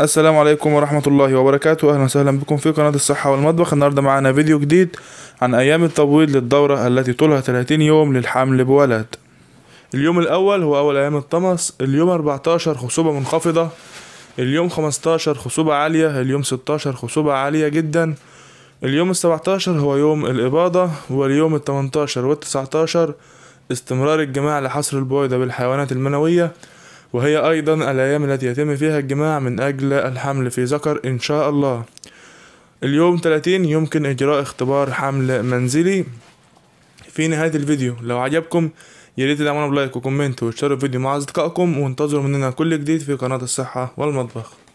السلام عليكم ورحمة الله وبركاته أهلا وسهلا بكم في قناة الصحة والمطبخ النهاردة معانا فيديو جديد عن أيام التبويض للدورة التي طولها 30 يوم للحمل بولد اليوم الأول هو أول أيام الطمس اليوم 14 خصوبة منخفضة اليوم 15 خصوبة عالية اليوم 16 خصوبة عالية جدا اليوم السبعتاشر هو يوم الإباضة واليوم التمنتاشر والتسعتاشر استمرار الجماع لحصر البويضة بالحيوانات المنوية وهي أيضا الأيام التي يتم فيها الجماع من أجل الحمل في ذكر إن شاء الله اليوم 30 يمكن إجراء اختبار حمل منزلي في نهاية الفيديو لو عجبكم ياريت تدعمونا بلايك وكومنت واشتروا الفيديو مع أصدقائكم وانتظروا مننا كل جديد في قناة الصحة والمطبخ